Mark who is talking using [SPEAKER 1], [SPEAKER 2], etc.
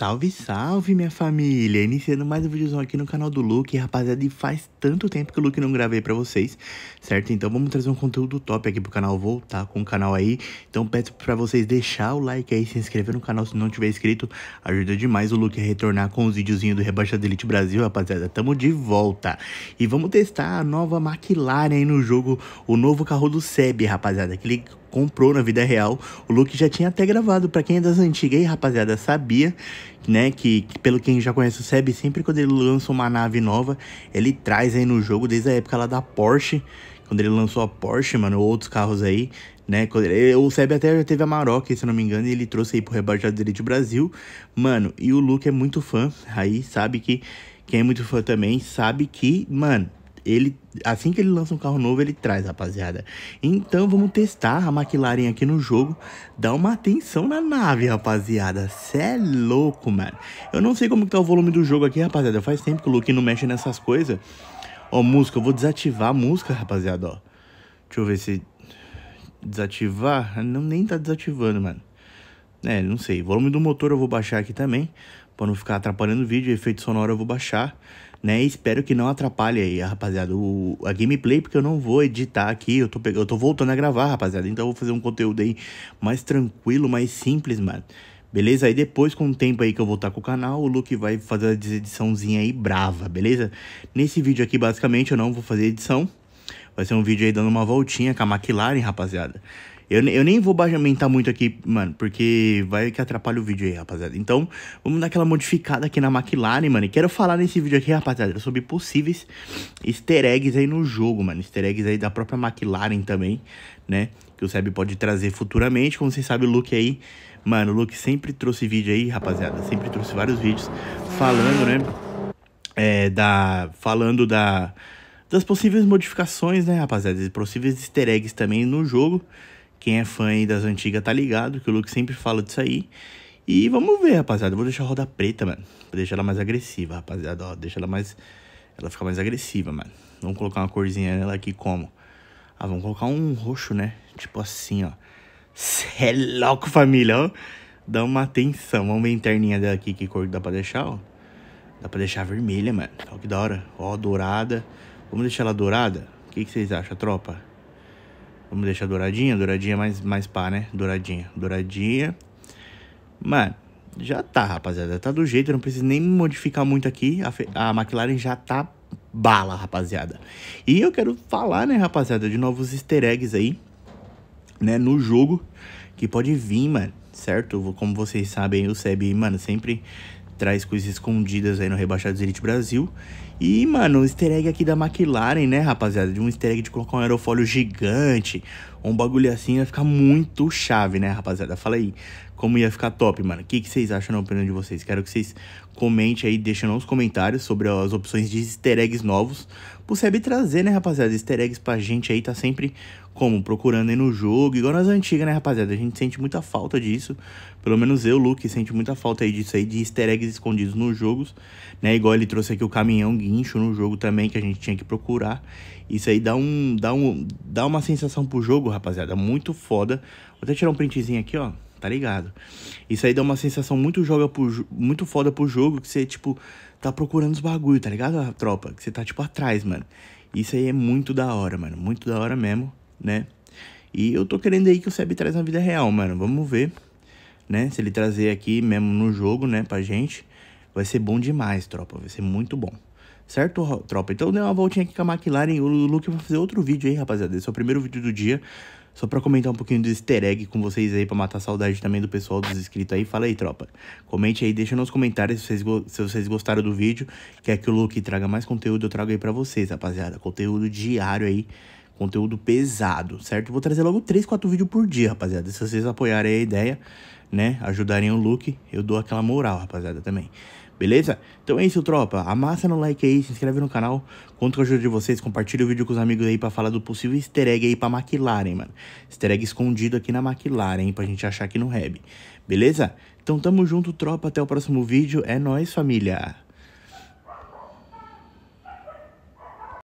[SPEAKER 1] Salve, salve, minha família! Iniciando mais um vídeozão aqui no canal do Luke. Rapaziada, e faz tanto tempo que o Luke não gravei pra vocês, certo? Então vamos trazer um conteúdo top aqui pro canal, voltar com o canal aí. Então peço pra vocês deixar o like aí, se inscrever no canal se não tiver inscrito. Ajuda demais o Luke a retornar com os videozinhos do Rebaixado Elite Brasil, rapaziada. Tamo de volta! E vamos testar a nova McLaren aí no jogo, o novo carro do Seb, rapaziada. Aquele comprou na vida real. O Luke já tinha até gravado, para quem é das antigas aí, rapaziada, sabia, né, que, que, pelo quem já conhece o Seb, sempre quando ele lança uma nave nova, ele traz aí no jogo desde a época lá da Porsche, quando ele lançou a Porsche, mano, ou outros carros aí, né? o Seb até já teve a Maroc, se não me engano, e ele trouxe aí pro Rebaixado de Brasil. Mano, e o Luke é muito fã, aí sabe que. Quem é muito fã também sabe que, mano, ele assim que ele lança um carro novo, ele traz, rapaziada. Então vamos testar a McLaren aqui no jogo. Dá uma atenção na nave, rapaziada. Cê é louco, mano. Eu não sei como que tá o volume do jogo aqui, rapaziada. Faz tempo que o Luke não mexe nessas coisas. Ó, música, eu vou desativar a música, rapaziada, ó. Deixa eu ver se desativar, não nem tá desativando, mano. É, não sei. Volume do motor eu vou baixar aqui também, para não ficar atrapalhando o vídeo. Efeito sonoro eu vou baixar, né? E espero que não atrapalhe aí, rapaziada, o, a gameplay, porque eu não vou editar aqui. Eu tô, eu tô voltando a gravar, rapaziada. Então eu vou fazer um conteúdo aí mais tranquilo, mais simples, mano. Beleza? Aí depois, com o tempo aí que eu voltar com o canal, o Luke vai fazer a desediçãozinha aí brava, beleza? Nesse vídeo aqui, basicamente, eu não vou fazer edição. Vai ser um vídeo aí dando uma voltinha com a McLaren, rapaziada. Eu, eu nem vou baixamentar muito aqui, mano, porque vai que atrapalha o vídeo aí, rapaziada. Então, vamos dar aquela modificada aqui na McLaren, mano. E quero falar nesse vídeo aqui, rapaziada, sobre possíveis easter eggs aí no jogo, mano. Easter eggs aí da própria McLaren também, né? Que o Seb pode trazer futuramente. Como vocês sabem, o Luke aí... Mano, o Luke sempre trouxe vídeo aí, rapaziada. Sempre trouxe vários vídeos falando, né? É, da... Falando da das possíveis modificações, né, rapaziada? E possíveis easter eggs também no jogo. Quem é fã aí das antigas tá ligado, que o Luke sempre fala disso aí. E vamos ver, rapaziada. vou deixar a roda preta, mano. vou deixar ela mais agressiva, rapaziada. Ó, deixa ela mais. Ela fica mais agressiva, mano. Vamos colocar uma corzinha nela aqui como? Ah, vamos colocar um roxo, né? Tipo assim, ó. Cê é louco, família, ó. Dá uma atenção. Vamos ver a interninha dela aqui, que cor que dá pra deixar, ó. Dá pra deixar vermelha, mano. Olha que da hora. Ó, dourada. Vamos deixar ela dourada? O que, que vocês acham, tropa? Vamos deixar douradinha, douradinha é mais, mais pá, né? Douradinha, douradinha. Mano, já tá, rapaziada. Tá do jeito, eu não preciso nem modificar muito aqui. A, a McLaren já tá bala, rapaziada. E eu quero falar, né, rapaziada, de novos easter eggs aí, né, no jogo, que pode vir, mano, certo? Como vocês sabem, o SEB, mano, sempre traz coisas escondidas aí no Rebaixados Elite Brasil. E, mano, o easter egg aqui da McLaren, né, rapaziada? De um easter egg de colocar um aerofólio gigante, um bagulho assim, vai ficar muito chave, né, rapaziada? Fala aí, como ia ficar top, mano. O que, que vocês acham na opinião de vocês? Quero que vocês comentem aí, deixem nos comentários sobre as opções de easter eggs novos. Pro Seb trazer, né, rapaziada? Easter eggs pra gente aí tá sempre como? Procurando aí no jogo, igual nas antigas, né, rapaziada? A gente sente muita falta disso. Pelo menos eu, Luke, sente muita falta aí disso aí, de easter eggs escondidos nos jogos, né? Igual ele trouxe aqui o caminhão guincho no jogo também, que a gente tinha que procurar. Isso aí dá um. dá, um, dá uma sensação pro jogo, rapaziada. Muito foda. Vou até tirar um printzinho aqui, ó tá ligado? Isso aí dá uma sensação muito joga pro, muito foda pro jogo, que você, tipo, tá procurando os bagulho, tá ligado, a tropa? Que você tá, tipo, atrás, mano. Isso aí é muito da hora, mano. Muito da hora mesmo, né? E eu tô querendo aí que o Seb traz na vida real, mano. Vamos ver, né? Se ele trazer aqui mesmo no jogo, né, pra gente. Vai ser bom demais, tropa. Vai ser muito bom. Certo, tropa? Então dê uma voltinha aqui com a McLaren. O Luke vai fazer outro vídeo aí, rapaziada. Esse é o primeiro vídeo do dia. Só pra comentar um pouquinho do easter egg com vocês aí, pra matar a saudade também do pessoal dos inscritos aí. Fala aí, tropa. Comente aí, deixa nos comentários se vocês, se vocês gostaram do vídeo. Quer que o Luke traga mais conteúdo, eu trago aí pra vocês, rapaziada. Conteúdo diário aí conteúdo pesado, certo? Vou trazer logo 3, 4 vídeos por dia, rapaziada. Se vocês apoiarem a ideia, né, ajudarem o Luke, eu dou aquela moral, rapaziada, também beleza? Então é isso, tropa. Amassa no like aí, se inscreve no canal, conto com a ajuda de vocês, compartilha o vídeo com os amigos aí pra falar do possível easter egg aí pra McLaren, mano. Easter egg escondido aqui na McLaren, pra gente achar aqui no Reb, beleza? Então tamo junto, tropa, até o próximo vídeo, é nóis, família!